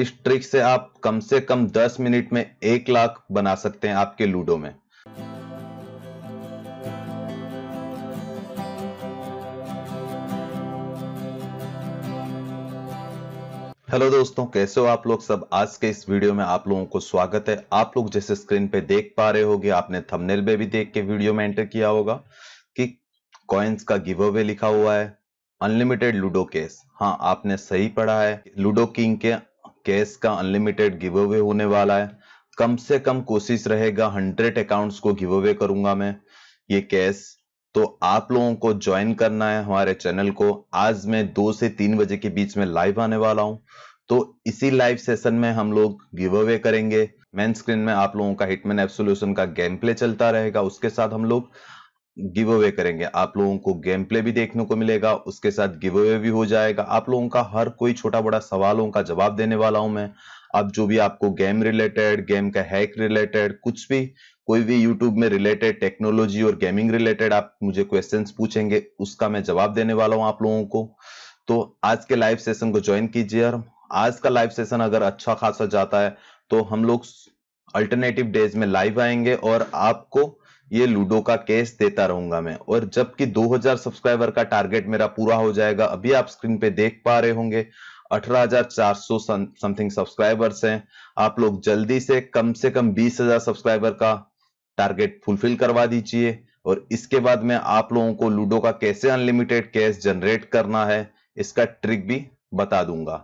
इस ट्रिक से आप कम से कम 10 मिनट में एक लाख बना सकते हैं आपके लूडो में हेलो दोस्तों कैसे हो आप लोग सब आज के इस वीडियो में आप लोगों को स्वागत है आप लोग जैसे स्क्रीन पे देख पा रहे होगे आपने थंबनेल पे भी देख के वीडियो में एंटर किया होगा कि कॉइन्स का गिव अवे लिखा हुआ है अनलिमिटेड लूडो केस हाँ आपने सही पढ़ा है लूडो किंग के कैश का अनलिमिटेड गिव अवे होने वाला है कम से कम कोशिश रहेगा हंड्रेड अकाउंट्स को गिव अवे करूंगा मैं ये कैश तो आप लोगों को ज्वाइन करना है हमारे चैनल को आज मैं दो से तीन बजे के बीच में लाइव आने वाला हूँ तो इसी लाइव सेशन में हम लोग गिव अवे करेंगे मेन स्क्रीन में आप लोगों का हिटमैन एब्सोल्यूशन का गेम प्ले चलता रहेगा उसके साथ हम लोग गिव अवे करेंगे आप लोगों को गेम प्ले भी देखने को मिलेगा उसके साथ गिव अवे भी हो जाएगा आप लोगों का हर कोई छोटा बड़ा सवालों का जवाब देने वाला हूं मैं अब जो भी आपको गेम रिलेटेड गेम का हैक रिलेटेड कुछ भी कोई भी यूट्यूब में रिलेटेड टेक्नोलॉजी और गेमिंग रिलेटेड आप मुझे क्वेश्चंस पूछेंगे उसका मैं जवाब देने वाला हूं आप लोगों को तो आज के लाइव सेशन को ज्वाइन कीजिए और आज का लाइव सेशन अगर अच्छा खासा जाता है तो हम लोग अल्टरनेटिव डेज में लाइव आएंगे और आपको ये लूडो का केस देता रहूंगा मैं और जबकि 2000 सब्सक्राइबर का टारगेट मेरा पूरा हो जाएगा अभी आप स्क्रीन पे देख पा रहे होंगे 18,400 समथिंग सब्सक्राइबर्स हैं आप लोग जल्दी से कम से कम 20,000 सब्सक्राइबर का टारगेट फुलफिल करवा दीजिए और इसके बाद मैं आप लोगों को लूडो का कैसे अनलिमिटेड कैश जनरेट करना है इसका ट्रिक भी बता दूंगा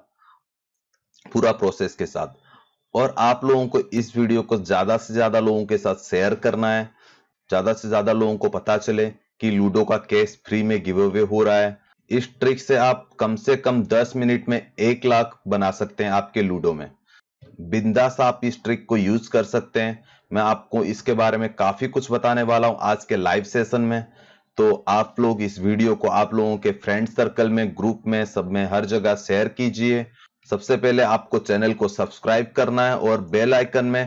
पूरा प्रोसेस के साथ और आप लोगों को इस वीडियो को ज्यादा से ज्यादा लोगों के साथ शेयर करना है ज्यादा से ज्यादा लोगों को पता चले कि लूडो का कैश फ्री में गिव अवे हो रहा है इस ट्रिक से आप कम से कम 10 मिनट में एक लाख बना सकते हैं आपके लूडो में बिंदास आप इस ट्रिक को यूज कर सकते हैं मैं आपको इसके बारे में काफी कुछ बताने वाला हूं आज के लाइव सेशन में तो आप लोग इस वीडियो को आप लोगों के फ्रेंड सर्कल में ग्रुप में सब में हर जगह शेयर कीजिए सबसे पहले आपको चैनल को सब्सक्राइब करना है और बेल आइकन में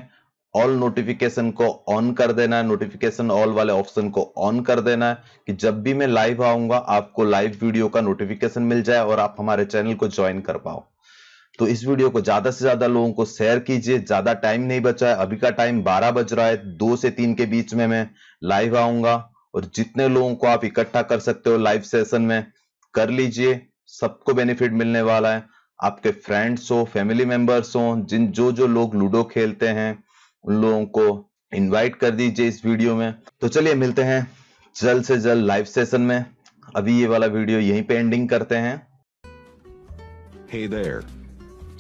ऑल नोटिफिकेशन को ऑन कर देना है नोटिफिकेशन ऑल वाले ऑप्शन को ऑन कर देना है कि जब भी मैं लाइव आऊंगा आपको लाइव वीडियो का नोटिफिकेशन मिल जाए और आप हमारे चैनल को ज्वाइन कर पाओ तो इस वीडियो को ज्यादा से ज्यादा लोगों को शेयर कीजिए ज्यादा टाइम नहीं बचा है अभी का टाइम 12 बज रहा है दो से तीन के बीच में मैं लाइव आऊंगा और जितने लोगों को आप इकट्ठा कर सकते हो लाइव सेशन में कर लीजिए सबको बेनिफिट मिलने वाला है आपके फ्रेंड्स हो फैमिली मेंबर्स हो जिन जो जो लोग लूडो खेलते हैं उन लोगों को इनवाइट कर दीजिए इस वीडियो में तो चलिए मिलते हैं जल्द से जल्द लाइव सेशन में अभी ये वाला वीडियो यहीं पे एंडिंग करते हैं Hey there.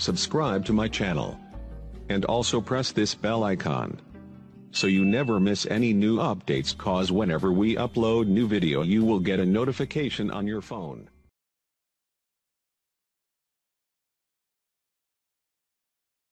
Subscribe to my channel. And also press this bell icon. So you never miss any new updates cause whenever we upload new video you will get a notification on your phone.